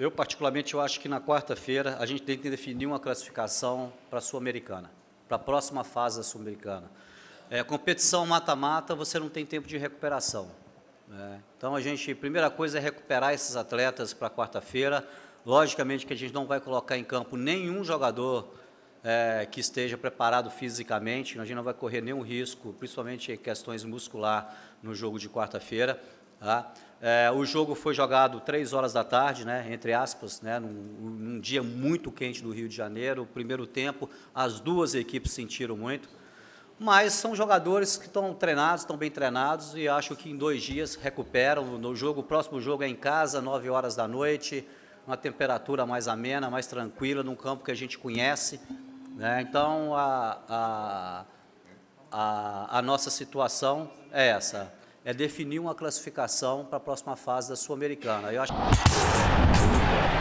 Eu, particularmente, eu acho que na quarta-feira a gente tem que definir uma classificação para a Sul-Americana, para a próxima fase da Sul-Americana. É, competição mata-mata, você não tem tempo de recuperação. Né? Então, a gente, primeira coisa é recuperar esses atletas para quarta-feira. Logicamente que a gente não vai colocar em campo nenhum jogador é, que esteja preparado fisicamente. A gente não vai correr nenhum risco, principalmente em questões muscular, no jogo de quarta-feira. Tá? É, o jogo foi jogado três horas da tarde, né, entre aspas, né, num, num dia muito quente do Rio de Janeiro. primeiro tempo, as duas equipes sentiram muito mas são jogadores que estão treinados, estão bem treinados e acho que em dois dias recuperam no jogo. O próximo jogo é em casa, nove horas da noite, uma temperatura mais amena, mais tranquila, num campo que a gente conhece. Né? Então, a, a, a, a nossa situação é essa, é definir uma classificação para a próxima fase da Sul-Americana. Eu acho...